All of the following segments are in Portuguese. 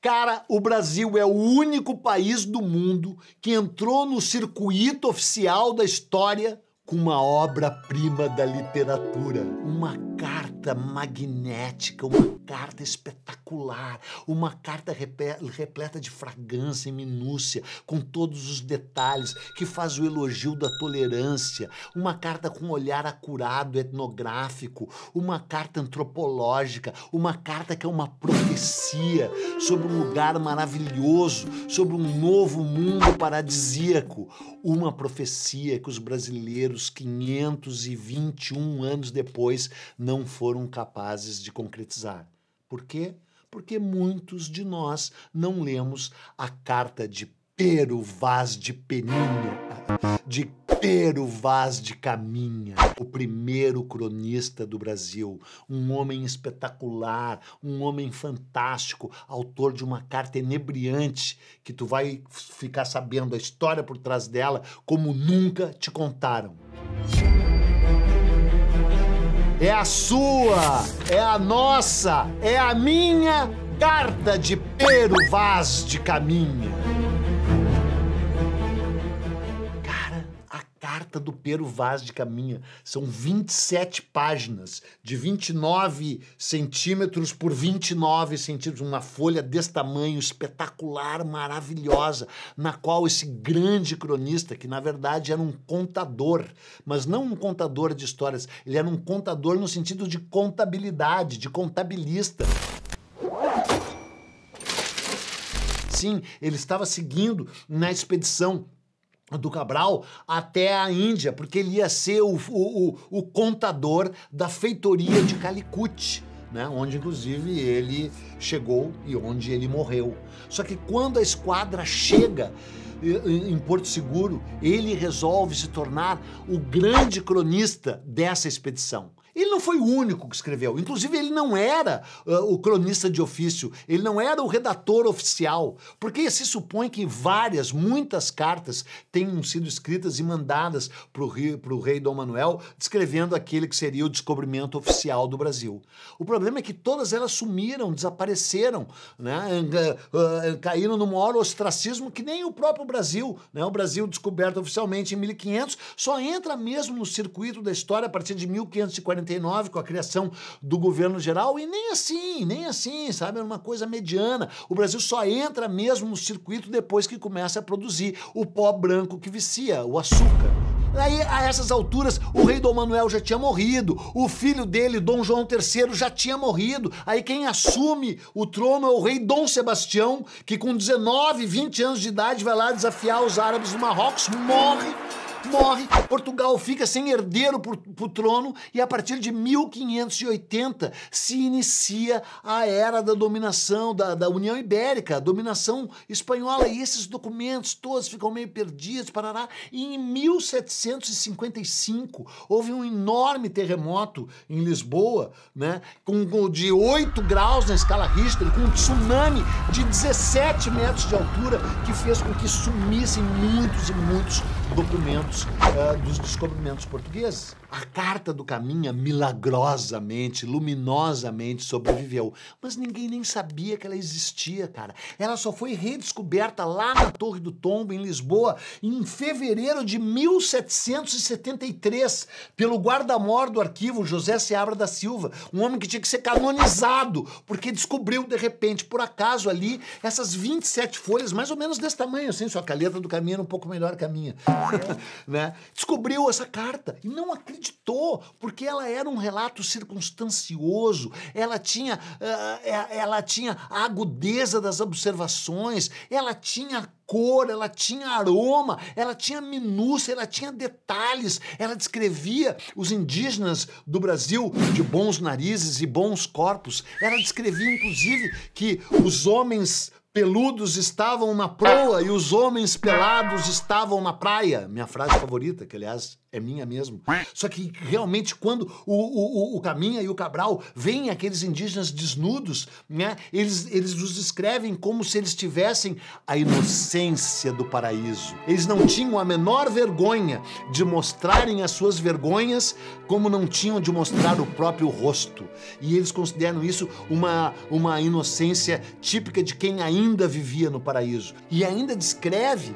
Cara, o Brasil é o único país do mundo que entrou no circuito oficial da história com uma obra-prima da literatura, uma carta magnética, uma carta espetacular, uma carta repleta de fragrância e minúcia, com todos os detalhes, que faz o elogio da tolerância, uma carta com um olhar acurado, etnográfico, uma carta antropológica, uma carta que é uma profecia sobre um lugar maravilhoso, sobre um novo mundo paradisíaco, uma profecia que os brasileiros, 521 anos depois, não foram capazes de concretizar. Por quê? Porque muitos de nós não lemos a carta de Pero Vaz de Peninha, de Pero Vaz de Caminha, o primeiro cronista do Brasil, um homem espetacular, um homem fantástico, autor de uma carta enebriante que tu vai ficar sabendo a história por trás dela como nunca te contaram é a sua, é a nossa, é a minha carta de Pero Vaz de Caminha. Carta do Pero Vaz de Caminha. São 27 páginas, de 29 centímetros por 29 centímetros, uma folha desse tamanho, espetacular, maravilhosa, na qual esse grande cronista, que na verdade era um contador, mas não um contador de histórias, ele era um contador no sentido de contabilidade, de contabilista. Sim, ele estava seguindo na expedição do Cabral até a Índia, porque ele ia ser o, o, o contador da feitoria de Calicut. Né, onde inclusive ele chegou e onde ele morreu. Só que quando a esquadra chega eh, em Porto Seguro, ele resolve se tornar o grande cronista dessa expedição ele não foi o único que escreveu. Inclusive, ele não era uh, o cronista de ofício, ele não era o redator oficial, porque se supõe que várias, muitas cartas tenham sido escritas e mandadas para o rei Dom Manuel, descrevendo aquele que seria o descobrimento oficial do Brasil. O problema é que todas elas sumiram, desapareceram, né? Uh, uh, caíram no maior ostracismo que nem o próprio Brasil. Né? O Brasil, descoberto oficialmente em 1500, só entra mesmo no circuito da história a partir de 1549 com a criação do governo geral, e nem assim, nem assim, sabe? Era é uma coisa mediana. O Brasil só entra mesmo no circuito depois que começa a produzir o pó branco que vicia, o açúcar. Aí, a essas alturas, o rei Dom Manuel já tinha morrido, o filho dele, Dom João III, já tinha morrido. Aí quem assume o trono é o rei Dom Sebastião, que com 19, 20 anos de idade vai lá desafiar os árabes do Marrocos, morre morre, Portugal fica sem herdeiro para o trono e a partir de 1580 se inicia a era da dominação, da, da União Ibérica, a dominação espanhola. E esses documentos todos ficam meio perdidos, parará. E em 1755 houve um enorme terremoto em Lisboa, né, com, com de 8 graus na escala Richter, com um tsunami de 17 metros de altura que fez com que sumissem muitos e muitos documentos uh, dos descobrimentos portugueses. A carta do Caminha é milagrosamente, luminosamente sobreviveu, mas ninguém nem sabia que ela existia, cara. Ela só foi redescoberta lá na Torre do Tombo, em Lisboa, em fevereiro de 1773, pelo guarda-mor do arquivo José Seabra da Silva, um homem que tinha que ser canonizado, porque descobriu de repente, por acaso ali, essas 27 folhas, mais ou menos desse tamanho, assim, só que a letra do Caminha era um pouco melhor que a minha, né? Descobriu essa carta e não acreditou acreditou, porque ela era um relato circunstancioso, ela tinha, uh, ela tinha a agudeza das observações, ela tinha cor, ela tinha aroma, ela tinha minúcia, ela tinha detalhes, ela descrevia os indígenas do Brasil de bons narizes e bons corpos. Ela descrevia, inclusive, que os homens peludos estavam na proa e os homens pelados estavam na praia. Minha frase favorita, que aliás é minha mesmo. Só que realmente quando o, o, o Caminha e o Cabral veem aqueles indígenas desnudos, né, eles, eles os descrevem como se eles tivessem a inocência essência do paraíso. Eles não tinham a menor vergonha de mostrarem as suas vergonhas, como não tinham de mostrar o próprio rosto. E eles consideram isso uma, uma inocência típica de quem ainda vivia no paraíso. E ainda descreve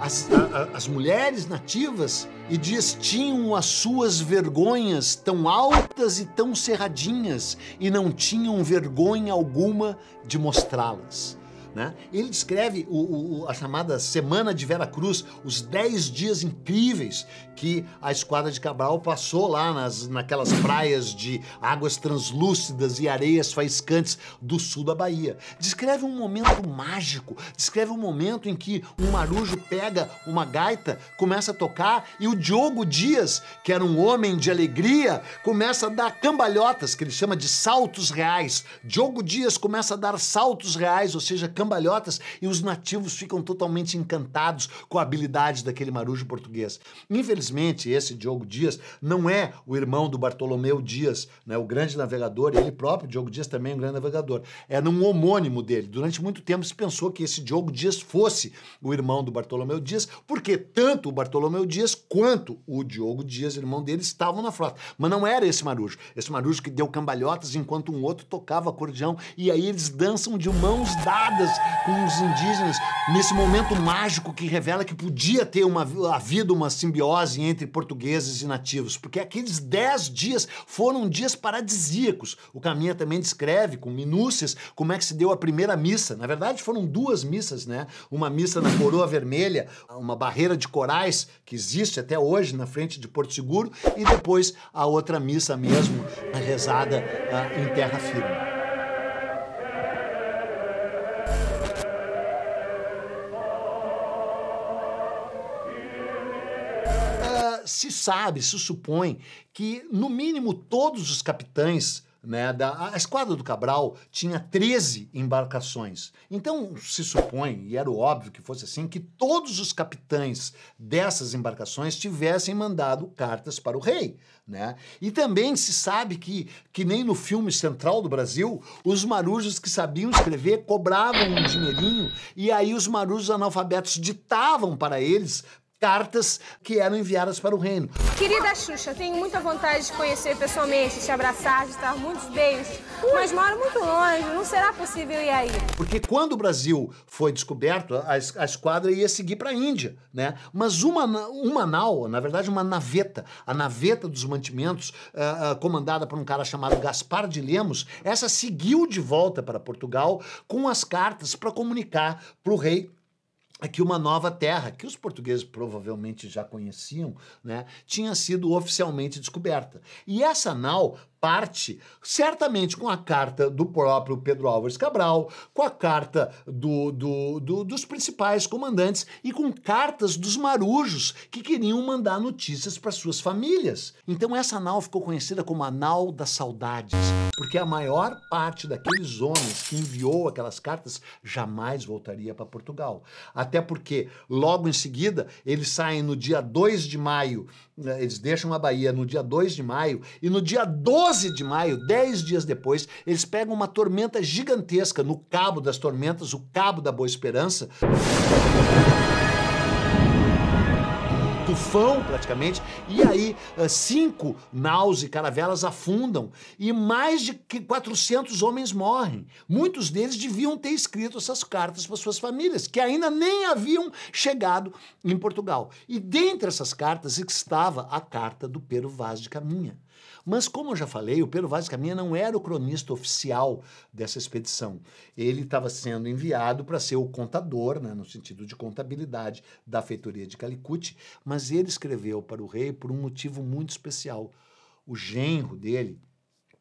as, a, as, mulheres nativas e diz: tinham as suas vergonhas tão altas e tão cerradinhas e não tinham vergonha alguma de mostrá-las. Né? Ele descreve o, o, a chamada Semana de Vera Cruz, os 10 dias incríveis que a esquadra de Cabral passou lá nas, naquelas praias de águas translúcidas e areias faiscantes do sul da Bahia. Descreve um momento mágico, descreve um momento em que um marujo pega uma gaita, começa a tocar e o Diogo Dias, que era um homem de alegria, começa a dar cambalhotas, que ele chama de saltos reais. Diogo Dias começa a dar saltos reais, ou seja, cambalhotas e os nativos ficam totalmente encantados com a habilidade daquele marujo português. Infelizmente, esse Diogo Dias não é o irmão do Bartolomeu Dias, né, o grande navegador, e ele próprio, Diogo Dias, também é um grande navegador. Era é um homônimo dele. Durante muito tempo se pensou que esse Diogo Dias fosse o irmão do Bartolomeu Dias, porque tanto o Bartolomeu Dias quanto o Diogo Dias, irmão dele, estavam na frota. Mas não era esse marujo. Esse marujo que deu cambalhotas enquanto um outro tocava acordeão, e aí eles dançam de mãos dadas com os indígenas, nesse momento mágico que revela que podia ter uma havido uma simbiose entre portugueses e nativos, porque aqueles dez dias foram dias paradisíacos. O Caminha também descreve com minúcias como é que se deu a primeira missa. Na verdade, foram duas missas, né? Uma missa na Coroa Vermelha, uma barreira de corais que existe até hoje na frente de Porto Seguro, e depois a outra missa mesmo, a rezada uh, em terra firme. se sabe, se supõe que, no mínimo, todos os capitães né, da, a esquadra do Cabral tinha 13 embarcações. Então se supõe, e era óbvio que fosse assim, que todos os capitães dessas embarcações tivessem mandado cartas para o rei. Né? E também se sabe que, que nem no filme Central do Brasil, os marujos que sabiam escrever cobravam um dinheirinho e aí os marujos analfabetos ditavam para eles cartas que eram enviadas para o reino. Querida Xuxa, tenho muita vontade de conhecer pessoalmente, de te abraçar, de dar muitos beijos, mas moro muito longe, não será possível ir aí. Porque quando o Brasil foi descoberto, a, a esquadra ia seguir para a Índia, né? Mas uma, uma nau, na verdade uma naveta, a naveta dos mantimentos, uh, uh, comandada por um cara chamado Gaspar de Lemos, essa seguiu de volta para Portugal com as cartas para comunicar para o rei que uma nova terra, que os portugueses provavelmente já conheciam, né, tinha sido oficialmente descoberta. E essa nau parte, certamente com a carta do próprio Pedro Álvares Cabral, com a carta do, do, do, dos principais comandantes e com cartas dos marujos que queriam mandar notícias para suas famílias. Então essa nau ficou conhecida como a nau das saudades, porque a maior parte daqueles homens que enviou aquelas cartas jamais voltaria para Portugal. Até porque logo em seguida eles saem no dia 2 de maio, eh, eles deixam a Bahia no dia 2 de maio e no dia 12 12 de maio, 10 dias depois, eles pegam uma tormenta gigantesca no Cabo das Tormentas, o Cabo da Boa Esperança. tufão praticamente, e aí eh, cinco naus e caravelas afundam e mais de 400 homens morrem. Muitos deles deviam ter escrito essas cartas para suas famílias, que ainda nem haviam chegado em Portugal. E dentre essas cartas estava a carta do Pero Vaz de Caminha. Mas, como eu já falei, o Pedro Vaz Caminha não era o cronista oficial dessa expedição. Ele estava sendo enviado para ser o contador, né, no sentido de contabilidade, da feitoria de Calicut, mas ele escreveu para o rei por um motivo muito especial. O genro dele,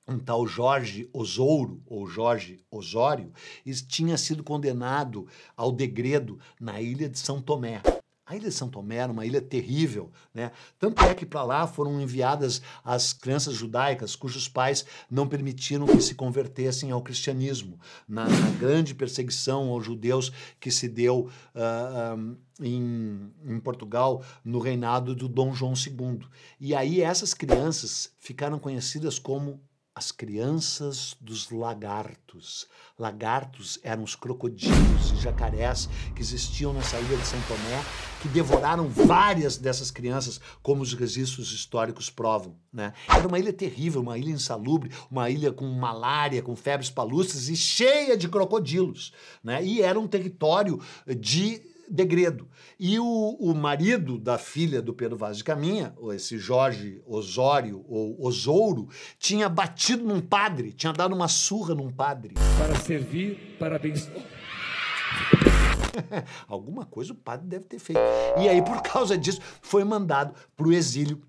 um tal Jorge Osouro, ou Jorge Osório, tinha sido condenado ao degredo na ilha de São Tomé. A ilha de São Tomé era uma ilha terrível, né? Tanto é que para lá foram enviadas as crianças judaicas cujos pais não permitiram que se convertessem ao cristianismo, na, na grande perseguição aos judeus que se deu uh, ah, um, ah, em, em, Portugal no reinado do Dom João II. E aí essas crianças ficaram conhecidas como as crianças dos lagartos. Lagartos eram os crocodilos e jacarés que existiam nessa ilha de São Tomé, que devoraram várias dessas crianças, como os registros históricos provam. Né? Era uma ilha terrível, uma ilha insalubre, uma ilha com malária, com febres palustras e cheia de crocodilos. Né? E era um território de degredo. E o, o marido da filha do Pedro Vaz de Caminha, esse Jorge Osório ou Osouro, tinha batido num padre, tinha dado uma surra num padre. Para servir, parabéns. Alguma coisa o padre deve ter feito. E aí, por causa disso, foi mandado para o exílio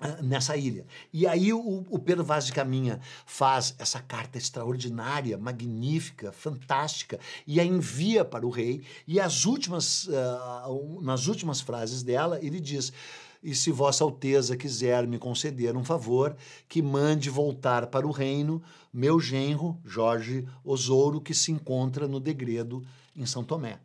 ah, nessa ilha. E aí o, o, Pedro Vaz de Caminha faz essa carta extraordinária, magnífica, fantástica, e a envia para o rei, e as últimas, uh, nas últimas frases dela, ele diz e se Vossa Alteza quiser me conceder um favor, que mande voltar para o reino meu genro Jorge Osouro, que se encontra no degredo em São Tomé.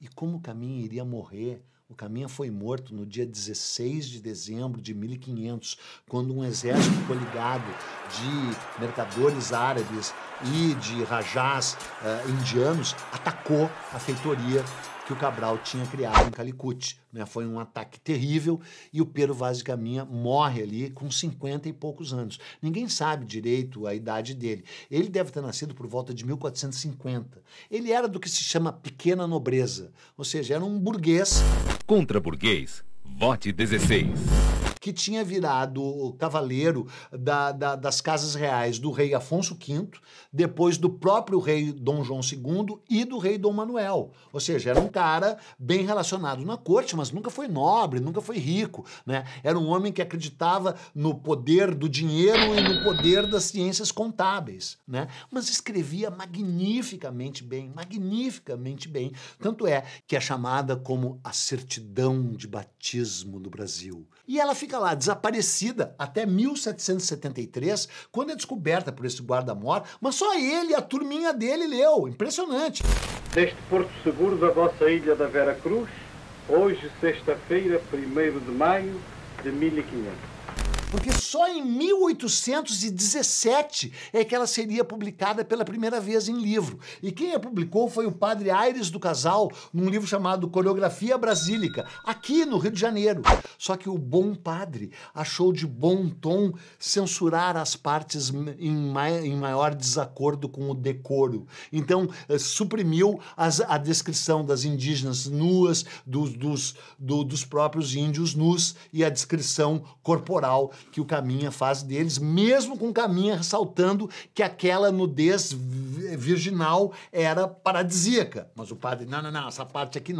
E como Caminha iria morrer o Caminha foi morto no dia 16 de dezembro de 1500, quando um exército coligado de mercadores árabes e de rajás uh, indianos atacou a feitoria que o Cabral tinha criado em Calicut. Né? Foi um ataque terrível e o Pedro Vaz de Caminha morre ali com 50 e poucos anos. Ninguém sabe direito a idade dele. Ele deve ter nascido por volta de 1450. Ele era do que se chama pequena nobreza, ou seja, era um burguês. Contra burguês, vote 16 que tinha virado cavaleiro da, da, das casas reais do rei Afonso V, depois do próprio rei Dom João II e do rei Dom Manuel. Ou seja, era um cara bem relacionado na corte, mas nunca foi nobre, nunca foi rico. Né? Era um homem que acreditava no poder do dinheiro e no poder das ciências contábeis. Né? Mas escrevia magnificamente bem, magnificamente bem. Tanto é que é chamada como a certidão de batismo do Brasil. E ela fica lá desaparecida até 1773, quando é descoberta por esse guarda-mor, mas só ele e a turminha dele leu. Impressionante. Deste Porto Seguro da vossa ilha da Vera Cruz, hoje, sexta-feira, 1 de maio de 1500 porque só em 1817 é que ela seria publicada pela primeira vez em livro. E quem a publicou foi o padre Aires do Casal, num livro chamado Coreografia Brasílica, aqui no Rio de Janeiro. Só que o bom padre achou de bom tom censurar as partes em, em maior desacordo com o decoro. Então, eh, suprimiu as, a descrição das indígenas nuas, dos, dos, do, dos próprios índios nus e a descrição corporal que o Caminha faz deles, mesmo com o Caminha ressaltando que aquela nudez virginal era paradisíaca. Mas o padre, não, não, não, essa parte aqui não.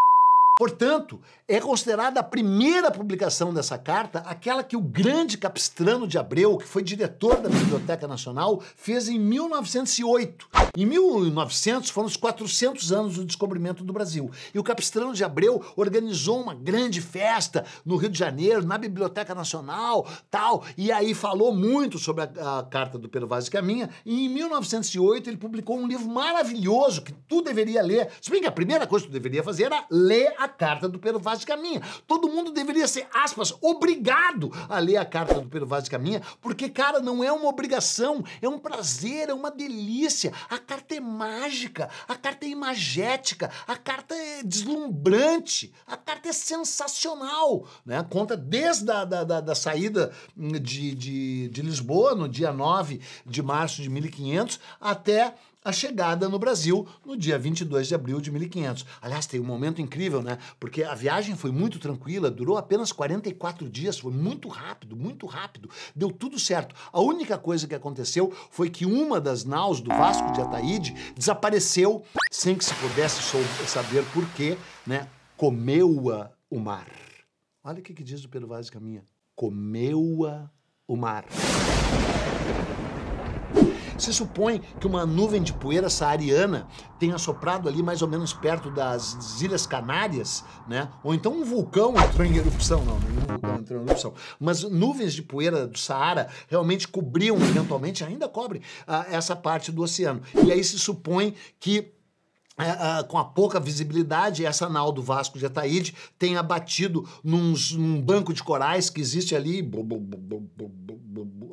Portanto, é considerada a primeira publicação dessa carta aquela que o grande Capistrano de Abreu, que foi diretor da Biblioteca Nacional, fez em 1908. Em 1900 foram os 400 anos do descobrimento do Brasil. E o Capistrano de Abreu organizou uma grande festa no Rio de Janeiro, na Biblioteca Nacional, tal, e aí falou muito sobre a, a carta do Pedro Vaz de Caminha. E em 1908 ele publicou um livro maravilhoso que tu deveria ler. Se bem que a primeira coisa que tu deveria fazer era ler a a carta do Pedro Vaz de Caminha. Todo mundo deveria ser, aspas, obrigado a ler a carta do Pedro Vaz de Caminha, porque, cara, não é uma obrigação, é um prazer, é uma delícia. A carta é mágica, a carta é imagética, a carta é deslumbrante, a carta é sensacional, né? Conta desde a da, da, da saída de, de, de Lisboa, no dia 9 de março de 1500, até a chegada no Brasil no dia 22 de abril de 1500. Aliás, tem um momento incrível, né? Porque a viagem foi muito tranquila, durou apenas 44 dias, foi muito rápido, muito rápido, deu tudo certo. A única coisa que aconteceu foi que uma das naus do Vasco de Ataíde desapareceu sem que se pudesse saber por quê, né? Comeu-a o mar. Olha o que, que diz o Pedro Vaz Caminha. Comeu-a o mar. Se supõe que uma nuvem de poeira saariana tenha soprado ali mais ou menos perto das Ilhas Canárias, né? Ou então um vulcão entrou em erupção, não, nenhum é vulcão entrou em erupção. Mas nuvens de poeira do Saara realmente cobriam, eventualmente ainda cobre ah, essa parte do oceano. E aí se supõe que é, ah, com a pouca visibilidade, essa nau do Vasco de Ataíde tem abatido num, num banco de corais que existe ali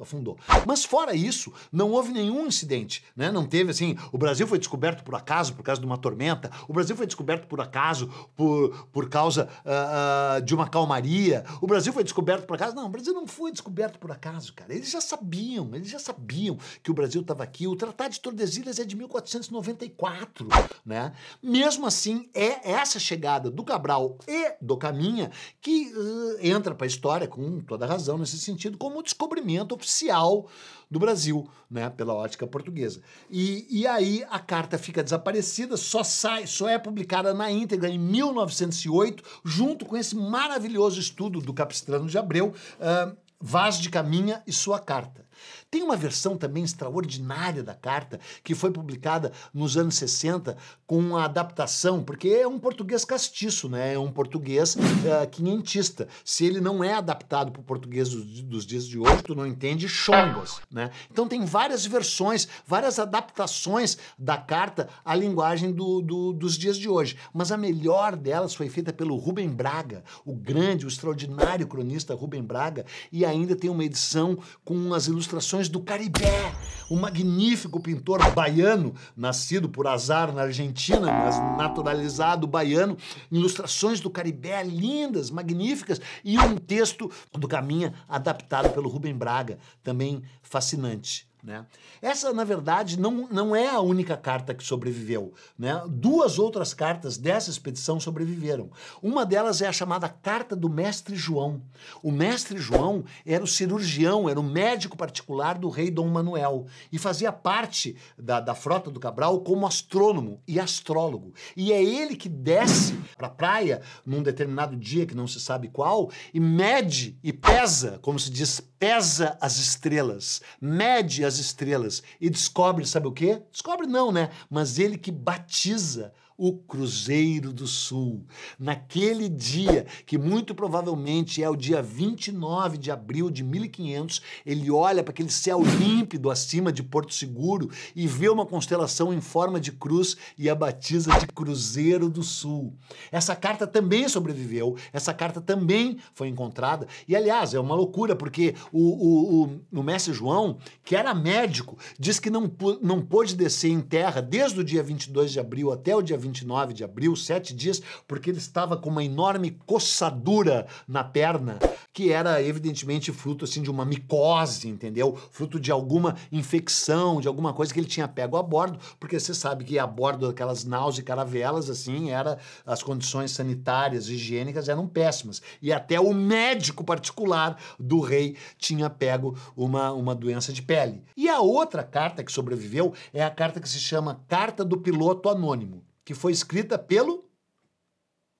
afundou. Mas fora isso, não houve nenhum incidente, né? Não teve assim, o Brasil foi descoberto por acaso, por causa de uma tormenta, o Brasil foi descoberto por acaso, por, por causa uh, uh, de uma calmaria, o Brasil foi descoberto por acaso. Não, o Brasil não foi descoberto por acaso, cara. Eles já sabiam, eles já sabiam que o Brasil estava aqui. O Tratado de Tordesilhas é de 1494, né? Mesmo assim, é essa chegada do Cabral e do Caminha que uh, entra para a história, com toda razão nesse sentido, como o descobrimento oficial oficial do Brasil, né, pela ótica portuguesa. E, e aí a carta fica desaparecida, só sai, só é publicada na íntegra em 1908, junto com esse maravilhoso estudo do Capistrano de Abreu, uh, Vaz de Caminha e Sua Carta. Tem uma versão também extraordinária da carta que foi publicada nos anos 60 com uma adaptação, porque é um português castiço, né? É um português uh, quinhentista. Se ele não é adaptado para o português dos, dos, dias de hoje, tu não entende chongas, né? Então tem várias versões, várias adaptações da carta à linguagem do, do, dos dias de hoje. Mas a melhor delas foi feita pelo Rubem Braga, o grande, o extraordinário cronista Rubem Braga, e ainda tem uma edição com as ilustrações ilustrações do Caribé, um magnífico pintor baiano, nascido por azar na Argentina, mas naturalizado baiano, ilustrações do Caribé lindas, magníficas, e um texto do Caminha adaptado pelo Rubem Braga, também fascinante. Né? Essa, na verdade, não, não é a única carta que sobreviveu. Né? Duas outras cartas dessa expedição sobreviveram. Uma delas é a chamada Carta do Mestre João. O Mestre João era o cirurgião, era o médico particular do rei Dom Manuel e fazia parte da, da frota do Cabral como astrônomo e astrólogo. E é ele que desce para a praia num determinado dia que não se sabe qual e mede e pesa, como se diz, pesa as estrelas, mede as as estrelas. E descobre, sabe o quê? Descobre não, né? Mas ele que batiza o Cruzeiro do Sul. Naquele dia, que muito provavelmente é o dia 29 de abril de 1500, ele olha para aquele céu límpido acima de Porto Seguro e vê uma constelação em forma de cruz e a batiza de Cruzeiro do Sul. Essa carta também sobreviveu, essa carta também foi encontrada. E aliás, é uma loucura, porque o, o, o, o mestre João, que era médico, diz que não, não pôde descer em terra desde o dia 22 de abril até o dia 29 de abril, sete dias, porque ele estava com uma enorme coçadura na perna, que era evidentemente fruto assim de uma micose, entendeu? Fruto de alguma infecção, de alguma coisa que ele tinha pego a bordo, porque você sabe que a bordo daquelas naus e caravelas, assim, era as condições sanitárias, higiênicas eram péssimas. E até o médico particular do rei tinha pego uma, uma doença de pele. E a outra carta que sobreviveu é a carta que se chama Carta do Piloto Anônimo que foi escrita pelo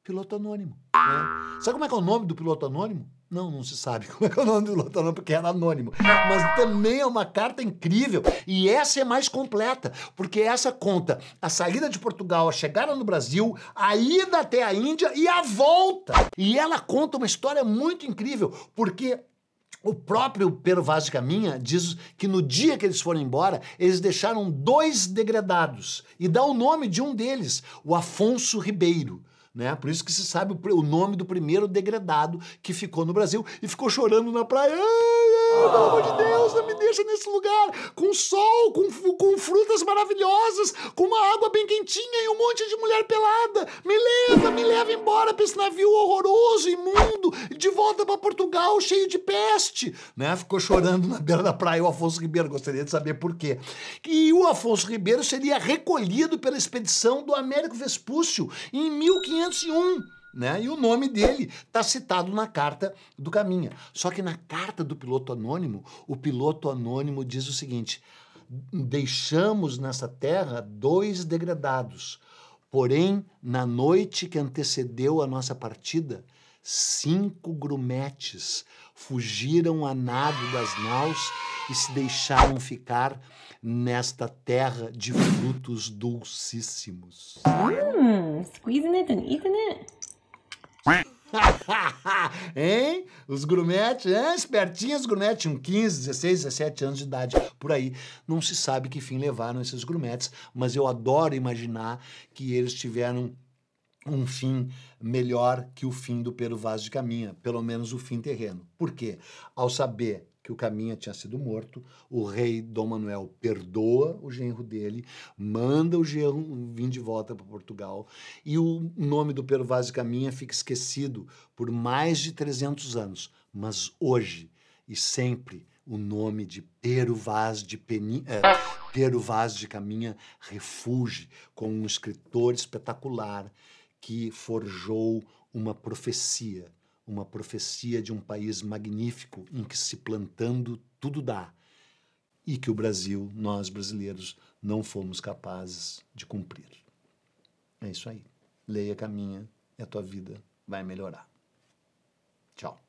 piloto anônimo. Né? Sabe como é que é o nome do piloto anônimo? Não, não se sabe como é que é o nome do piloto anônimo, porque era é anônimo. Mas também é uma carta incrível. E essa é mais completa, porque essa conta a saída de Portugal, a chegada no Brasil, a ida até a Índia e a volta. E ela conta uma história muito incrível, porque o próprio Pero Vaz de Caminha diz que no dia que eles foram embora, eles deixaram dois degredados e dá o nome de um deles, o Afonso Ribeiro. Né? Por isso que se sabe o nome do primeiro degredado que ficou no Brasil e ficou chorando na praia pelo amor de Deus, não me deixa nesse lugar, com sol, com, com frutas maravilhosas, com uma água bem quentinha e um monte de mulher pelada. Me leva, me leva embora pra esse navio horroroso, imundo, de volta para Portugal, cheio de peste. Né? Ficou chorando na beira da praia o Afonso Ribeiro, gostaria de saber por quê. E o Afonso Ribeiro seria recolhido pela expedição do Américo Vespúcio em 1501. Né? E o nome dele está citado na carta do Caminha. Só que na carta do piloto anônimo, o piloto anônimo diz o seguinte: deixamos nessa terra dois degradados, porém, na noite que antecedeu a nossa partida, cinco grumetes fugiram a nado das naus e se deixaram ficar nesta terra de frutos dulcíssimos. Hum, squeezing it and eating it. hein? Os grumetes, hein? espertinhos grumetes, um 15, 16, 17 anos de idade, por aí. Não se sabe que fim levaram esses grumetes, mas eu adoro imaginar que eles tiveram um fim melhor que o fim do Pero Vaz de Caminha, pelo menos o fim terreno. Por quê? Ao saber que o Caminha tinha sido morto. O rei Dom Manuel perdoa o genro dele, manda o genro vir de volta para Portugal e o nome do Vaz de Caminha fica esquecido por mais de 300 anos. Mas hoje e sempre o nome de Pero Vaz de Peni, é, eh, Pero Vaz de Caminha refugia com um escritor espetacular que forjou uma profecia uma profecia de um país magnífico em que se plantando tudo dá e que o Brasil, nós brasileiros, não fomos capazes de cumprir. É isso aí. Leia, caminha, e é a tua vida vai melhorar. Tchau.